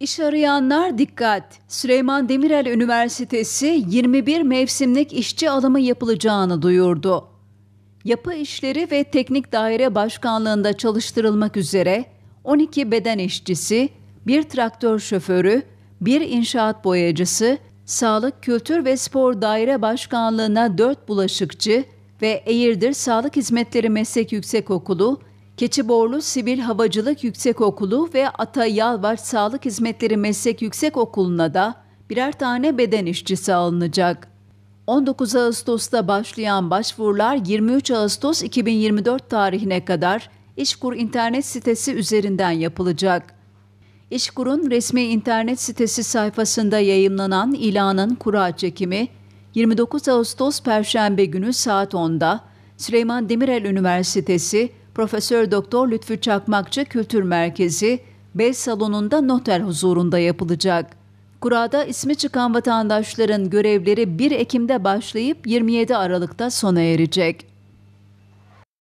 İş arayanlar dikkat. Süleyman Demirel Üniversitesi 21 mevsimlik işçi alımı yapılacağını duyurdu. Yapı İşleri ve Teknik Daire Başkanlığında çalıştırılmak üzere 12 beden işçisi, 1 traktör şoförü, 1 inşaat boyacısı, Sağlık Kültür ve Spor Daire Başkanlığına 4 bulaşıkçı ve Eğirdir Sağlık Hizmetleri Meslek Yüksekokulu Keçiborlu Sivil Havacılık Yüksek Okulu ve Ata Yalvar Sağlık Hizmetleri Meslek Yüksek Okulu'na da birer tane beden işçisi alınacak. 19 Ağustos'ta başlayan başvurular 23 Ağustos 2024 tarihine kadar İşkur internet sitesi üzerinden yapılacak. İşkur'un resmi internet sitesi sayfasında yayımlanan ilanın kura çekimi 29 Ağustos Perşembe günü saat 10'da Süleyman Demirel Üniversitesi Profesör Doktor Lütfü Çakmakçı Kültür Merkezi Bey Salonu'nda noter huzurunda yapılacak. Kurada ismi çıkan vatandaşların görevleri 1 Ekim'de başlayıp 27 Aralık'ta sona erecek.